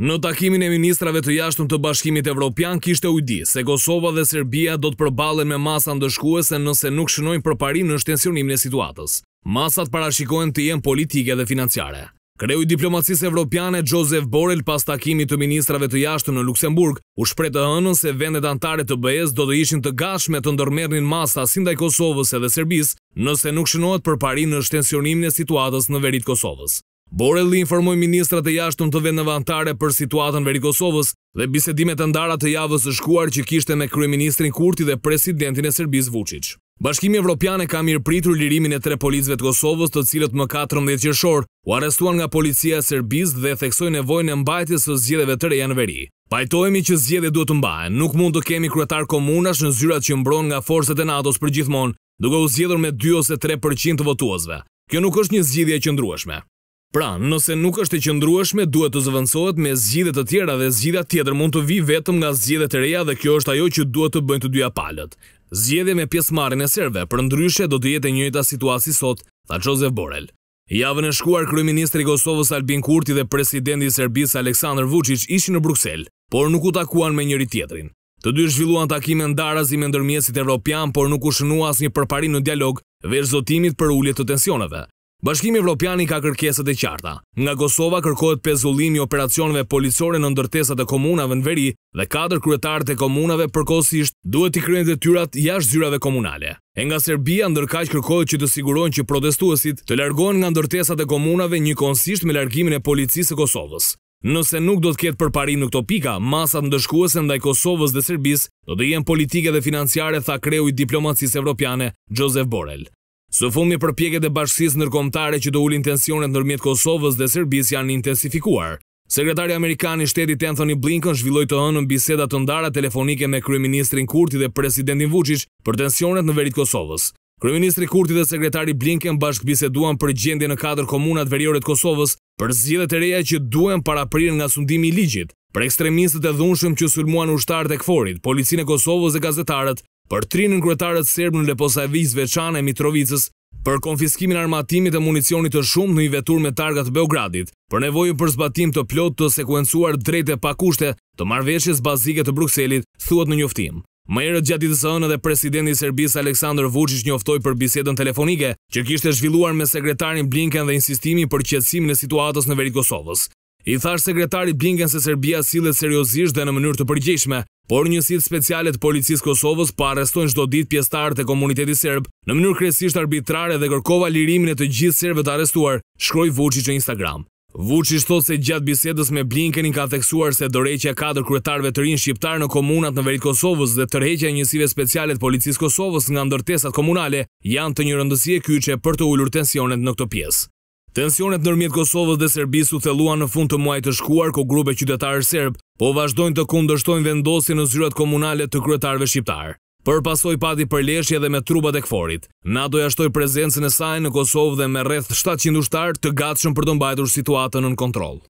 Në takimin e ministrave të jashtëm të bashkimit evropian, kishte ujdi se Kosova dhe Serbia do të përbalen me masa ndëshkuese nëse nuk shënojnë përparim në shtensionim në situatës. Masat parashikojnë të jenë politike dhe financiare. Kreu i diplomacisë evropiane, Josef Borrell, pas takimit të ministrave të jashtëm në Luxemburg, u shpretë të hënën se vendet antare të bëjes do të ishin të gashme të ndërmernin masa sindaj Kosovës edhe Serbis, nëse nuk shënojnë përparim në shtensionim në situatës në verit Kosovës. Borelli informoj ministrat e jashtëm të vend në vantare për situatën veri Kosovës dhe bisedimet të ndara të javës është kuar që kishte me Kryeministrin Kurti dhe Presidentin e Serbis Vucic. Bashkimi Evropiane ka mirë pritur lirimin e tre policve të Kosovës të cilët më 14 qërshor u arestuan nga policia Serbis dhe theksoj nevojnë e mbajtjes së zgjedeve të reja në veri. Pajtojmi që zgjede duhet të mbajnë, nuk mund të kemi kryetar komunash në zyrat që mbron nga forset e NATO-s për gjithmon, duke u me 2 ose 3% të votuazve. Kjo nuk është një zgjidhje që ndrueshme. Pra, nëse nuk është e qëndrueshme, duhet të zëvendësohet me zgjidhje të tjera dhe zgjidhja tjetër mund të vi vetëm nga zgjidhe të reja dhe kjo është ajo që duhet të bëjnë të dyja palët. Zgjidhe me pjesëmarrjen e serve, ndryshe do të jetë e njëjta situasi sot, tha Joseph Borrell. Javën e shkuar kryeministri i Kosovës Albin Kurti dhe presidenti i Serbisë Aleksandar Vučić ishin në Bruksel, por nuk u takuan me njëri tjetrin. Të dy zhvilluan takime ndarazi me ndërmjetësit evropian, por nuk u shënua asnjë përparim në dialog veç zotimit për ulje të tensioneve. Bashkimi Evropiani ka kërkeset e qarta. Nga Kosova kërkohet pezullimi operacioneve policore në ndërtesat e komunave në veri dhe 4 kryetarët e komunave përkosisht duhet i kryen dhe tyrat jash zyrave komunale. E nga Serbia ndërkaq kërkohet që të sigurojnë që protestuesit të largohen nga ndërtesat e komunave një konsisht me largimin e policisë e Kosovës. Nëse nuk do të ketë përparim në këto pika, masat ndëshkuese ndaj Kosovës dhe Serbis do të jenë politike dhe financiare, tha kreu i diplomacisë evropiane, Josef Borrell. Së për pjeket e bashkësisë ndërkombëtare që do ulin tensionet ndërmjet Kosovës dhe Serbisë janë intensifikuar. Sekretari amerikan i shtetit Anthony Blinken zhvilloi të hënën biseda të ndara telefonike me kryeministrin Kurti dhe presidentin Vučić për tensionet në veri të Kosovës. Kryeministri Kurti dhe sekretari Blinken bashkëbiseduan për gjendjen në katër komunat veriore të Kosovës për zgjedhjet e reja që duhen para prirë nga sundimi i ligjit për ekstremistët e dhunshëm që sulmuan ushtarët e KFOR-it, policinë e Kosovës dhe gazetarët për në kretarët serbë në leposa vizë veçane e Mitrovicës, për konfiskimin armatimit e municionit të shumë në i vetur me targat Beogradit, për nevojë për zbatim të plot të sekuencuar drejte pakushte të marveshjes bazike të Bruxellit, thuat në njoftim. Më erët gjatë i të sënë edhe presidenti Serbis Aleksandr Vucic njoftoj për bisedën telefonike, që kishtë e zhvilluar me sekretarin Blinken dhe insistimi për qetsimin e situatës në verit Kosovës. I thash sekretari Blinken se Serbia silet seriosisht dhe në mënyrë të përgjishme, por njësit specialet policisë Kosovës pa arrestojnë shdo dit pjestarë të komunitetit serbë në mënyrë kresisht arbitrare dhe kërkova lirimin e të gjithë serbët arrestuar, shkroj Vucic në Instagram. Vucic thot se gjatë bisedës me Blinkenin ka theksuar se dorejqja kadrë kryetarve të rinë shqiptar në komunat në verit Kosovës dhe tërheqja njësive specialet policisë Kosovës nga ndërtesat komunale janë të një rëndësie kyqe për të ullur tensionet në këto pjesë. Tensionet nërmjet Kosovës dhe Serbisu theluan në fund të muaj të shkuar ko grupe qytetarë serb, po vazhdojnë të kundështojnë vendosin në zyrat komunale të kryetarve shqiptarë. Për pasoj pati për leshje dhe me trubat e këforit, NATO ja shtoj prezencën e sajnë në Kosovë dhe me rreth 700 ushtarë të gatshëm për të mbajtur situatën në kontrolë.